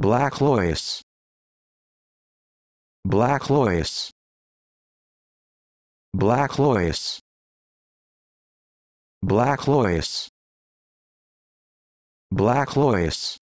Black Lois. Black Lois. Black Lois. Black Lois. Black Lois.